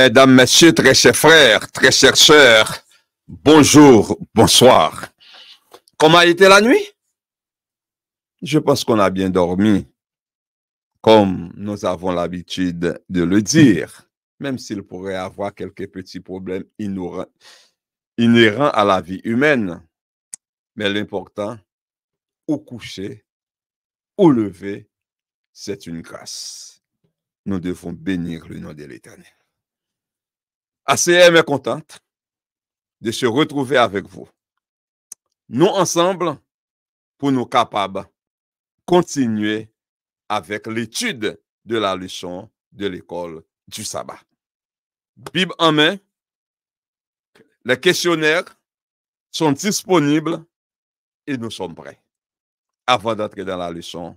Mesdames, Messieurs, très chers frères, très chers bonjour, bonsoir. Comment a été la nuit Je pense qu'on a bien dormi, comme nous avons l'habitude de le dire, même s'il pourrait avoir quelques petits problèmes inhérents à la vie humaine. Mais l'important, au coucher, au lever, c'est une grâce. Nous devons bénir le nom de l'Éternel. ACM est contente de se retrouver avec vous. Nous ensemble, pour nous capables de continuer avec l'étude de la leçon de l'école du sabbat. Bible en main, les questionnaires sont disponibles et nous sommes prêts. Avant d'entrer dans la leçon,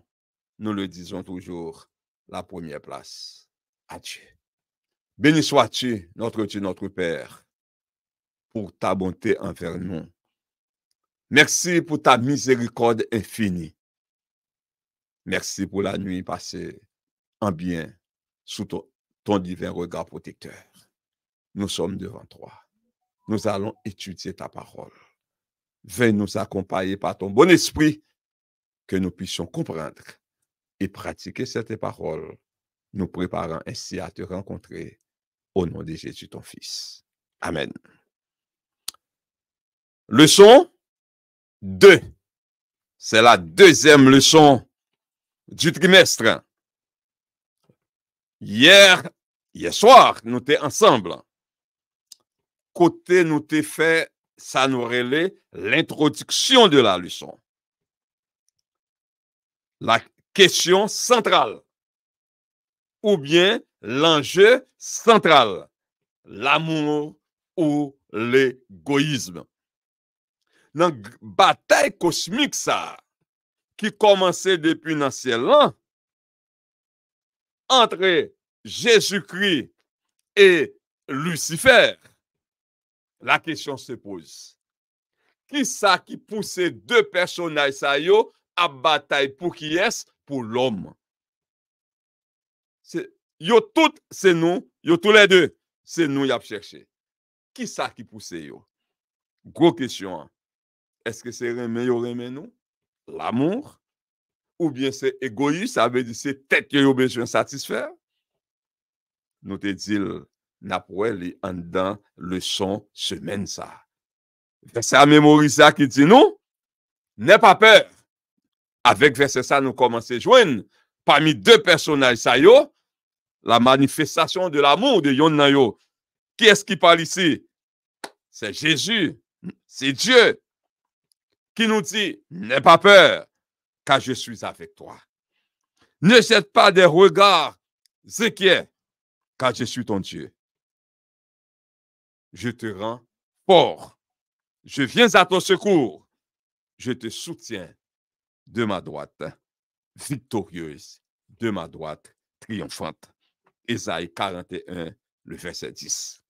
nous le disons toujours, la première place à Dieu. Béni sois-tu, notre Dieu, notre Père, pour ta bonté envers nous. Merci pour ta miséricorde infinie. Merci pour la nuit passée en bien sous ton, divin regard protecteur. Nous sommes devant toi. Nous allons étudier ta parole. Veuille nous accompagner par ton bon esprit que nous puissions comprendre et pratiquer cette parole nous préparons ainsi à te rencontrer au nom de Jésus, ton Fils. Amen. Leçon 2. C'est la deuxième leçon du trimestre. Hier, hier soir, nous étions ensemble. Côté, nous t'ai fait, ça nous relaie l'introduction de la leçon. La question centrale Ou bien l'enje central, l'amour ou l'égoïsme. Nan bataille kosmik sa, ki komanse depi nan sien lan, entre Jésus-Christ et Lucifer, la kèsyon se pose. Ki sa ki pousse de personaj sa yo a bataille pou ki es pou l'om? Yo tout se nou, yo tout le de, se nou yap chèche. Ki sa ki pousse yo? Gro kèsyon, eske se remè yo remè nou? L'amour? Ou bien se egoïse, avè di se tèt yo yo bejwen satisfè? Nou te dil, na pouè li andan le son se mèn sa. Vese a mèmouri sa ki ti nou? Nè pa pè! Avèk vese sa nou komanse jwen, la manifestation de l'amour de Yonayo. Qui est-ce qui parle ici? C'est Jésus, c'est Dieu qui nous dit, n'aie pas peur, car je suis avec toi. Ne jette pas des regards inquiets, car je suis ton Dieu. Je te rends fort. Je viens à ton secours. Je te soutiens de ma droite victorieuse, de ma droite triomphante. Ezay 41, le verset 10.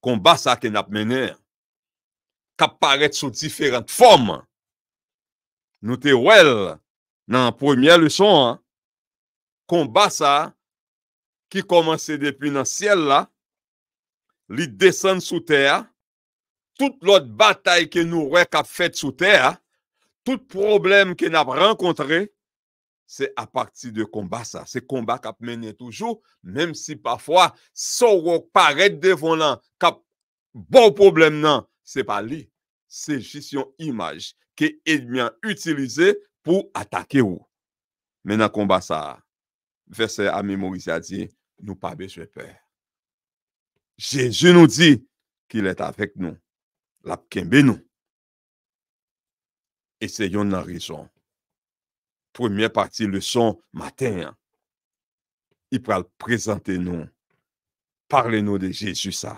Koumba sa ke nap mener, kap paret sou diferent fom, nou te wel nan premier lison, koumba sa, ki komanse depi nan siel la, li desen sou ter, tout lot batay ke nou re kap fet sou ter, tout problem ke nap renkontre, Se a pakti bon de komba sa. Se komba kap menye toujou. Mem si pafwa sorok paret devonan. Kap bon problem nan. Se pa li. Se jisyon imaj. Ke edmian utilize pou atake ou. Menan komba sa. Vese a memorize a di. Nou pa bejwe pe. Jejou nou di. Ki let avek nou. Lap kenbe nou. Eseyon nan rejon. premye parti le son, maten, i pral prezante nou, parle nou de Jezus sa,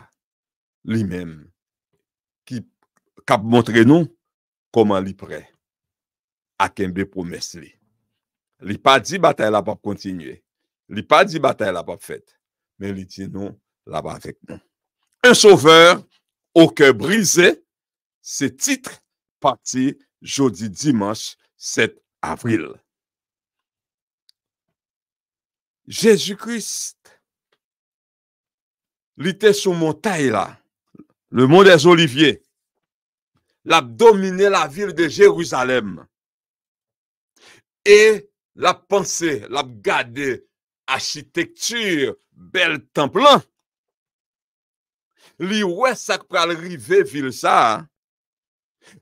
li men, ki kap montre nou, koman li pre, akenbe promes li. Li pa di batay la pap kontinye, li pa di batay la pap fete, men li djeno la pa vek nou. Un soveur, ou ke brize, se titre parti, jodi dimans, set avril. Jezu Krist li te sou montay la, le mont des olivye, la domine la vil de Jeruzalem, e la panse, la gade, architektur, bel temple. La, li wese ak pral rive vil sa,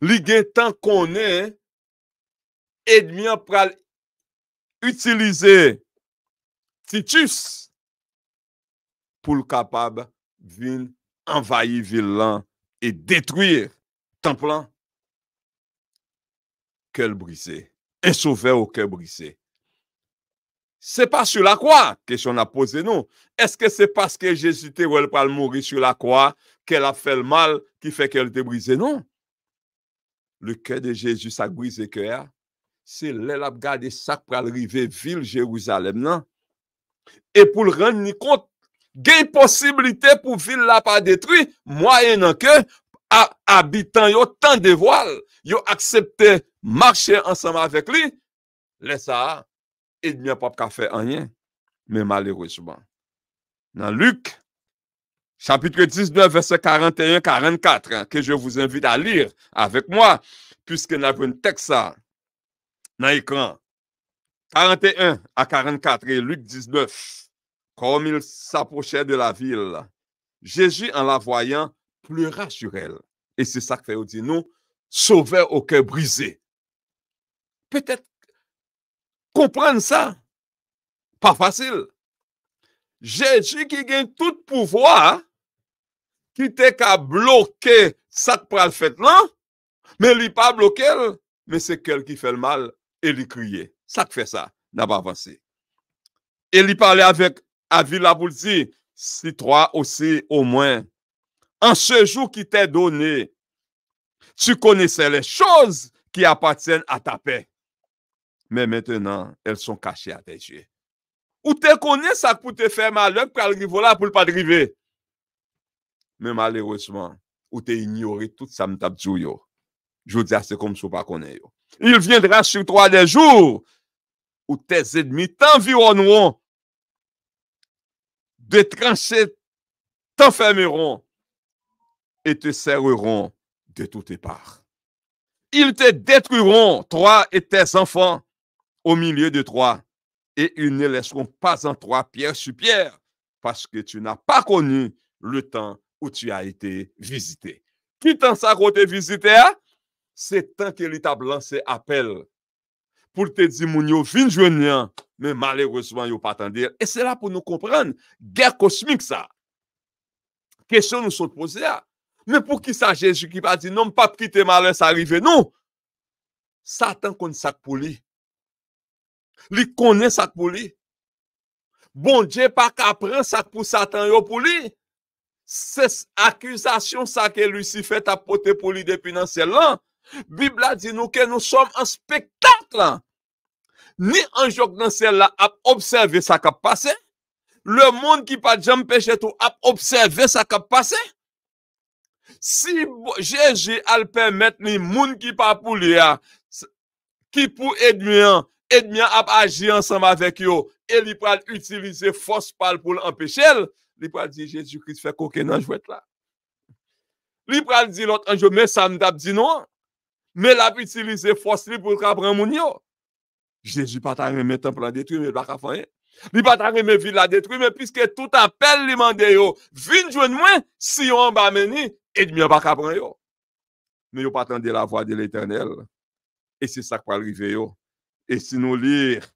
li gen tan konen, edmian pral utilize Titus pou l kapab vil envayi vil lan e detwir templan ke l brise. E souve ou ke brise. Se pa sou la kwa? Kesyon apose nou. Eske se pa se ke jesute ou el pral mori sou la kwa ke la fel mal ki fe ke l te brise nou? Le ke de jesu sa grize ke a? Se l el ap gade sak pral rive vil jerusalem nan? E pou l ren ni kont gen posibilite pou vil la pa detri Mwa e nan ke abitan yo tan de voal Yo aksepte marchen ansama vek li Lesa e dnyan pap ka fe anyen Me malerousman Nan Luke Chapitre 19 verset 41-44 Ke je vous invite a lir avek moi Puske nan ben teksa Nan ikran 41 à 44 et Luc 19, comme il s'approchait de la ville, Jésus, en la voyant, pleura sur elle. Et c'est ça que fait dit nous, sauver au cœur brisé. Peut-être comprendre ça, pas facile. Jésus qui gagne tout pouvoir, qui t'est qu'à bloquer ça prophète-là, fait là, mais lui pas bloqué, mais c'est qu'elle qui fait le mal et lui crier. Sak fe sa, na pa avansi. E li pale avèk avi la boulzi, si troa osi, ou mwen, an se jou ki te done, tu kone se le chouz ki apatyen a ta pe. Men mentenan, el son kache a te jye. Ou te kone sa pou te fè malèk pou al rivola pou l pa drive. Men malèrosman, ou te ignori tout sa mtabdjou yo. Jou di ase kom sou pa kone yo. Il vien dras sur troa de jou, où tes ennemis t'environneront, de tranchées t'enfermeront et te serreront de toutes parts. Ils te détruiront, toi et tes enfants, au milieu de toi, et ils ne laisseront pas en toi pierre sur pierre, parce que tu n'as pas connu le temps où tu as été visité. Qui t'en sa côté visité, hein? c'est tant que t'a lancé appel pou te di moun yo vinjwen nyan, men maler resman yo patan dir. E se la pou nou kompran, ger kosmik sa. Kesyon nou son pose a. Men pou ki sa Jezu ki pa di, non pa pou ki te malen sa rive nou, satan kon sak pou li. Li konen sak pou li. Bon, je pa kapren sak pou satan yo pou li. Ses akusasyon sa ke lui si fete a pote pou li depinansye lan, bibla di nou ke nou som an spektaklan. Ni anjok nan sel la ap observe sa kap pase? Le moun ki pa jam peche tou ap observe sa kap pase? Si jeje alpè met ni moun ki pa pou li ya, ki pou edmian, edmian ap aji ansam avek yo, e li pral utilize fos pal pou l'anpeche, li pral di, Jejou Krist fè kouke nanj wet la. Li pral di lot anjok, me sam dab di nou, me lap utilize fos li pou l'ap ramoun yo. Je zi patare men temple la detwime, li patare men vil la detwime, piske tout apel li mande yo, vinjwen mwen, si yo anba meni, edmye baka pran yo. Me yo patande la voa de l'Eternel, e se sakwa rive yo. E si nou lir,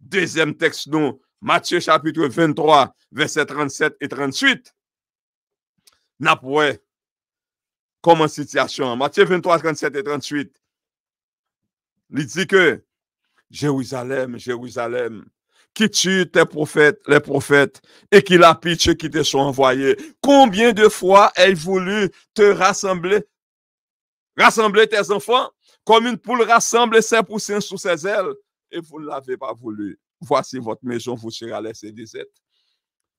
dezem tekst nou, Matye chapitre 23, verset 37 et 38, na pouwe, komansi tsyasyon, Matye 23, verset 37 et 38, li di ke, Jérusalem, Jérusalem, qui tue tes prophètes, les prophètes, et qui la ceux qui te sont envoyés. Combien de fois ai-je voulu te rassembler, rassembler tes enfants, comme une poule rassemble ses poussins sous ses ailes, et vous ne l'avez pas voulu. Voici votre maison, vous sera laissée déserte.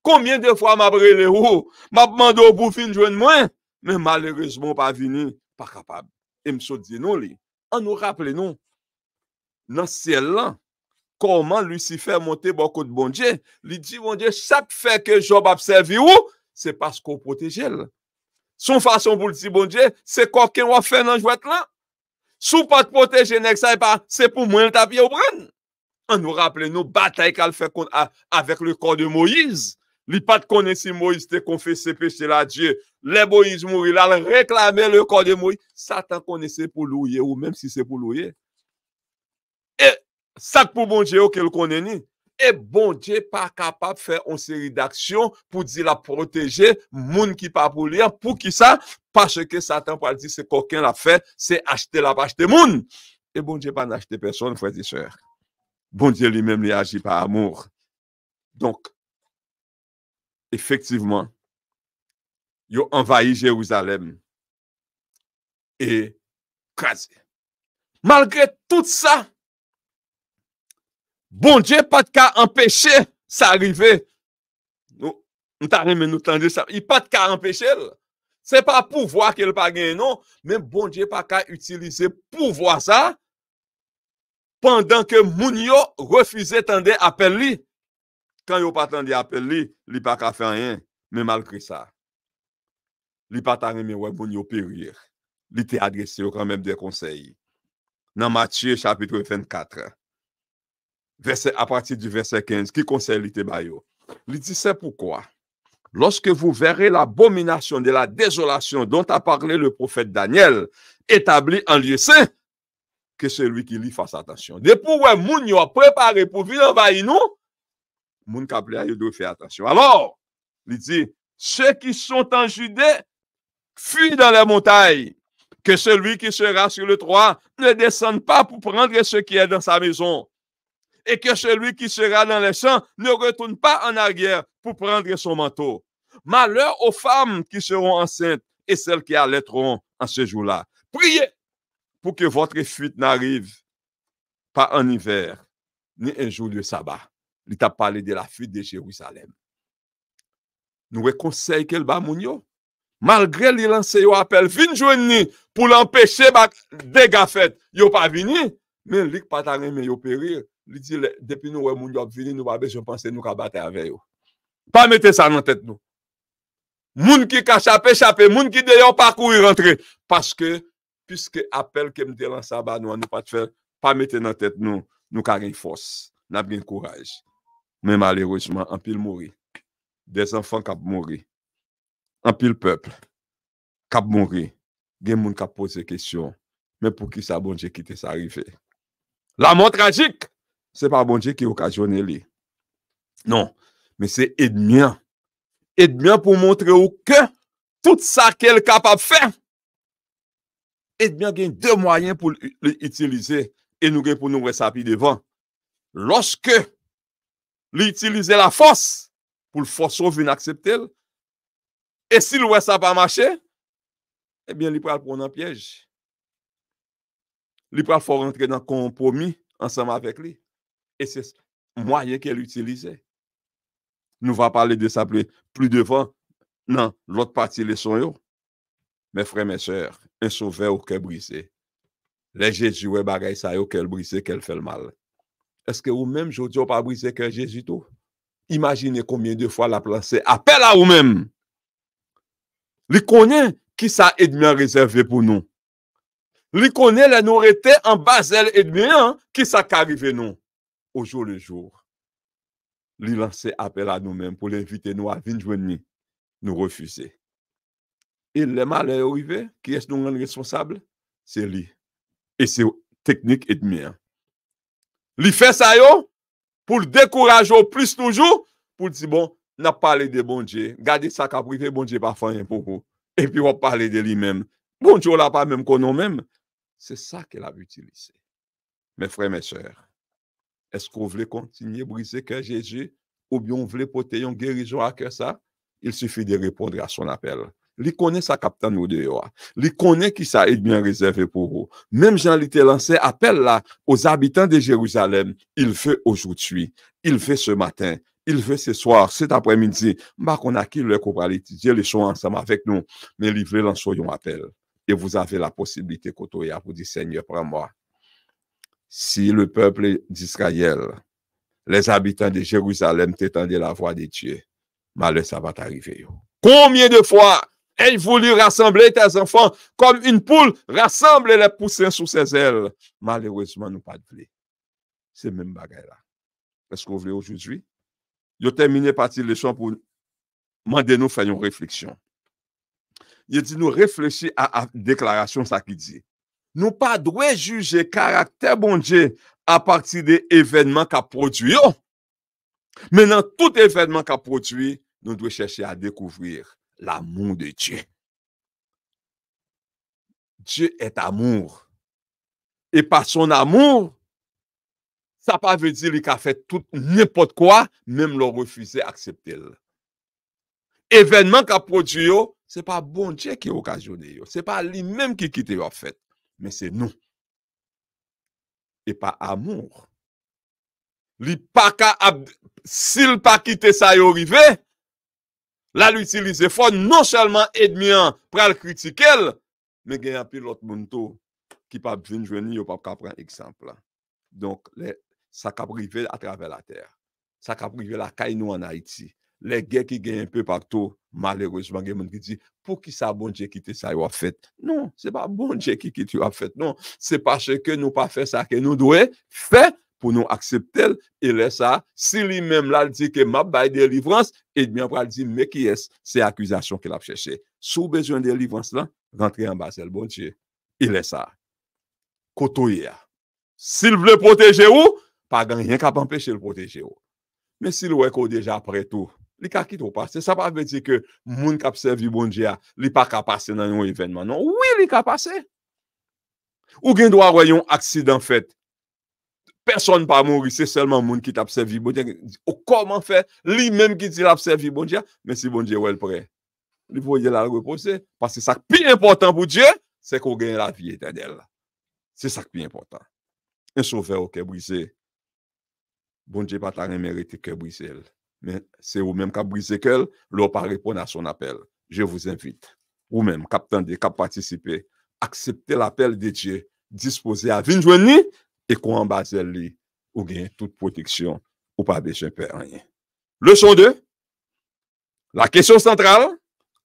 Combien de fois m'a brûlé haut, m'a demandé au bouffin de joindre moi, mais malheureusement pas venu, pas capable. Et me dit non, En nous rappelle non, Nan sel lan, koman bon lui si fè montè bò kòd bondje, li di bondje, sap fè ke job apsevi ou, se pas kò potè jè lè. Sou fason pou li si bondje, se kò kè wò fè nan jwè t'lan. Sou pat potè jè nek sa e pa, se pou mwen tapye ou bran. An nou rappele nou, batay kal fè kon avèk le kòd de Moïse. Li pat kone si Moïse te kon fè se pè se la dje, le Moïse mou ilal reklame le kòd de Moïse. Sa tan kone se pou louye ou, menm si se pou louye. E sak pou bon Dje yo ke l konen ni. E bon Dje pa kapap fè an seri d'aksyon pou di la proteje moun ki pa pou li an pou ki sa. Pache ke satan pa di se koken la fè, se achte la pa achte moun. E bon Dje pa n'achte person fwè di sè. Bon Dje li mèm li aji pa amour. Donk, efektivman, yo envayi Jeouzalem. E krasi. Bon Dje pat ka empèche sa rive. Nou, nou ta remen nou tende sa rive. I pat ka empèche el. Se pa pou vwa ke l pa gen non. Men bon Dje pat ka utilize pou vwa sa. Pendan ke moun yo refize tende apel li. Kan yo pat tende apel li, li pat ka fè an yen. Men mal kri sa. Li pat ta remen wèk moun yo pè rire. Li te adrese yo kwen men de konsey. Nan Matye chapitre fèn katre. verset, à partir du verset 15, qui concerne l'été Il dit, c'est pourquoi, lorsque vous verrez l'abomination de la désolation dont a parlé le prophète Daniel, établi en lieu saint, que celui qui lit fasse attention. Des où moun yo préparé pour vivre envahir nous, moun kaple yo doit faire attention. Alors, il dit, ceux qui sont en Judée, fuient dans les montagnes. Que celui qui sera sur le toit ne descende pas pour prendre ce qui est dans sa maison Et que celui qui sera dans les champs ne retourne pas en arrière pour prendre son manteau. Malheur aux femmes qui seront enceintes et celles qui allèteront en ce jour-là. Priez pour que votre fuite n'arrive pas en hiver ni en jour de sabbat. L'État parle de la fuite de Jérusalem. Nous réconseille qu'elle bat Mounio. Malgré l'élancé au appel, venez-nous pour l'empêcher par des gaffettes. Il n'est pas venu, mais il n'est pas arrivé, mais il peut rire. Li di le, depi nou we moun yo vini nou wabe, je pense nou ka bate aveyo. Pa mette sa nan tet nou. Moun ki ka chapè chapè, moun ki deyon pa kou y rentre. Paske, piske apel kem de lan sa ba nou an nou pat fel, pa mette nan tet nou, nou ka rey fos. Na bin kouraj. Men malerojman, an pil mouri. De zanfan kap mouri. An pil pepl. Kap mouri. Gen moun kap pose kestyon. Men pou ki sa bon, je kite sa rive. La moun trajik. Se pa bonje ki okajone li. Non. Men se Edmian. Edmian pou montre ou ke tout sa ke l kapap fe. Edmian gen de mwayen pou li itilize e nou gen pou nou wè sa pi devan. Lorske li itilize la fos pou l fos sov inakseptel e si l wè sa pa mache e eh bien li pral proun an pièj. Li pral fò rentre nan kompomi ansama vek li. E se mwaye mm-hmm. ke l'utilize? Nou va pale de sa pli devan? Nan, l'ot pati le son yo. Me frè, me sèr, en souve ou ke brise. Le jèzou e bagay sa yo ke l'brise, ke l'fèl mal. Eske ou mèm joudyo pa brise ke jèzou tou? Imagine koumyen de fwa la plase. Ape la ou mèm! Li konè ki sa edmè rezerve pou nou? Li konè le norete an bazèl edmè an ki sa karive nou? au joun le joun, li lanse apel a nou men, pou l'invite nou a 20 joun mi, nou refuse. E le male ouive, ki es nou ren responsable, se li, e se teknik et mien. Li fe sa yo, pou l dekouraj yo plis toujou, pou li si bon, na pale de bon dje, gade sa ka privé, bon dje pa fanyen pou pou, e pi wap pale de li men, bon dje ou la pa men konon men, se sa ke la vutilise. Me frey me chèr, Eskou vle kontinye brise ke jeje? Ou byon vle poteyon gerijon a ke sa? Il soufi de repondre a son apel. Li konen sa kapten nou deyo a. Li konen ki sa et bien rezerve pou ou. Mem jan li te lanse apel la os abitan de Jeruzalem. Il ve ojou twi. Il ve se matin. Il ve se soar. Set apremidzi. Bakon a ki lè kou pralit. Je le chou ansam avek nou. Men li vle lanso yon apel. E vous ave la posibilite koto ya. Vou di seigne pran mwa. Si le peuple diskayel, les habitants de Jérusalem te tende la voie de Dieu, malè sa va t'arriver yo. Koumye de fwa el voulou rassembler tes enfans konm yon poule rassembler le poussin sou ses el, malèwèzman nou pat plé. Se mèm bagay la. Pè skou vle yo joujoui, yo temine pati le chan pou mande nou fanyon refleksyon. Yo di nou reflechi a deklarasyon sa ki di. Nou pa dwe juje karakter bon Dje a patsi de evenman ka prodwyo. Menan tout evenman ka prodwyo, nou dwe chèche a dekouvrir la moun de Dje. Dje et amour. E pa son amour, sa pa vè di li ka fè tout, nipot kwa, menm lo refise akseptel. Evenman ka prodwyo, oh, se pa bon Dje ki okajone yo. Se pa li menm ki kite yo a fèt. Men se nou. E pa amour. Li pa ka ab... Sil pa kite sa yo rive, la l'utilize fon non chalman edmian pral kritikel, men genye api lot moun tou ki pa bjenjweni yo pa pran eksampla. Donk, sa ka prive atrave la ter. Sa ka prive la kainou an Haiti. Le gen ki genye api partou, malerousman gen moun ki di... pou ki sa bon dje ki te sa yo ap fet. Non, se pa bon dje ki te yo ap fet. Non, se pa chè ke nou pa fè sa ke nou dwe, fè pou nou akseptel, ilè e sa. Si li mèm lal di ke map baye e de livrans, bon et mèm lal di me ki es, se akwizasyon ke l ap chèche. Sou bezyon de livrans lan, rentre an bas el bon dje. Ilè sa. Koto yè. Si l vle poteje ou, pa gan yèn ka pa mpeche l poteje ou. Men si l wè ko deja apre tou, Li ka kit ou pase. Sa pa beti ke moun ki apsevi bon diya, li pa ka pase nan yon evenman. Non, wè li ka pase. Ou gen do a rayon aksidant fèt. Person pa mouri, se selman moun ki apsevi bon diya. Koman fè? Li menm ki ti apsevi bon diya, men si bon diya wèl pre. Li voye la repose. Pase sak pi important pou diya, se ko gen la viyete del. Se sak pi important. Enso fè ou ke brise. Bon diya pata remerite ke brise el. men se ou men kap brise kelle, lor pa repon a son apel. Je vous invite, ou men kap tende, kap participe, aksepte l'apel de Dje, dispose a vinjwen ni, e kou anbaze li, ou gen tout proteksyon, ou pa de jenpe anye. Leçon 2, la kesyon sentral,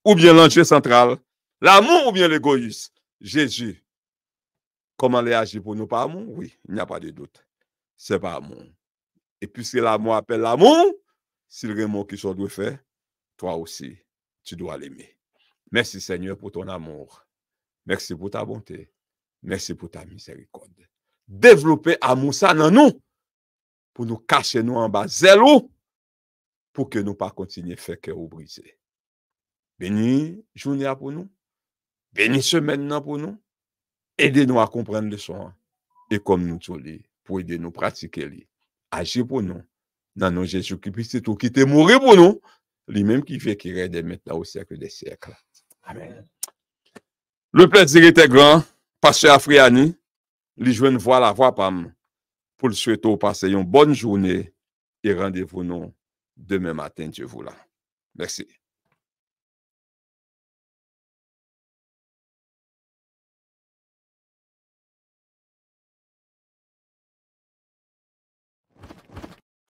ou bien l'antje sentral, l'amou ou bien l'egoïs. Je di, koman le aji pou nou pa amou? Oui, n'y a pa de dout. Se pa amou. Et puis se l'amou apel l'amou, Si l remon ki son dwe fe, Toa osi, Ti dwa l eme. Mersi, Seigneur, pou ton amour. Mersi pou ta bonte. Mersi pou ta miserikonde. Devlope amousan nan nou, Pou nou kache nou an ba zelou, Pou ke nou pa kontine feke ou brise. Beni, Jounia pou nou, Beni semen nan pou nou, Ede nou a komprende son, E kom noutou li, Pou ede nou pratike li, Age pou nou, nan nou Jejou ki pisit ou ki te moure pou nou, li menm ki vekire de metna ou sekre de sekre. Amen. Le plezirite gran, Pase Afriani, li jwen vwa la vwa pam, pou l'sweto pase yon bonne jouni, e randevoun nou, demè matin, Jevou la. Mersi.